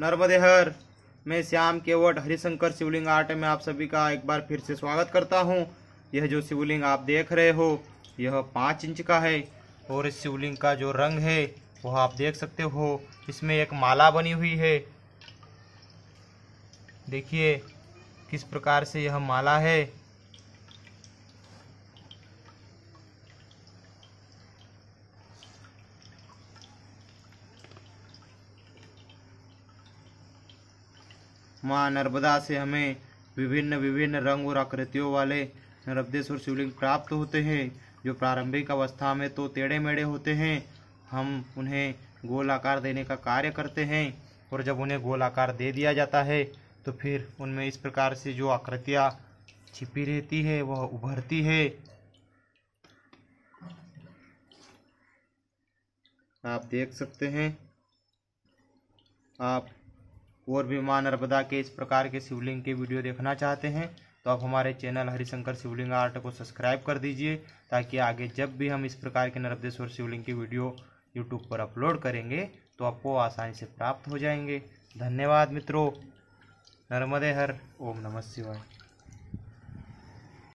नर्मदे हर मैं श्याम केवट हरिशंकर शिवलिंग आर्ट में आप सभी का एक बार फिर से स्वागत करता हूँ यह जो शिवलिंग आप देख रहे हो यह पाँच इंच का है और इस शिवलिंग का जो रंग है वह आप देख सकते हो इसमें एक माला बनी हुई है देखिए किस प्रकार से यह माला है माँ नर्मदा से हमें विभिन्न विभिन्न रंग और आकृतियों वाले नर्मदेश्वर शिवलिंग प्राप्त होते हैं जो प्रारंभिक अवस्था में तो टेढ़े मेढ़े होते हैं हम उन्हें गोल आकार देने का कार्य करते हैं और जब उन्हें गोल आकार दे दिया जाता है तो फिर उनमें इस प्रकार से जो आकृतियाँ छिपी रहती है वह उभरती है आप देख सकते हैं आप और भी माँ नर्मदा के इस प्रकार के शिवलिंग के वीडियो देखना चाहते हैं तो आप हमारे चैनल हरिशंकर शिवलिंग आर्ट को सब्सक्राइब कर दीजिए ताकि आगे जब भी हम इस प्रकार के नर्मदेश्वर शिवलिंग की वीडियो यूट्यूब पर अपलोड करेंगे तो आपको आसानी से प्राप्त हो जाएंगे धन्यवाद मित्रों नर्मदे हर ओम नमः शिवाय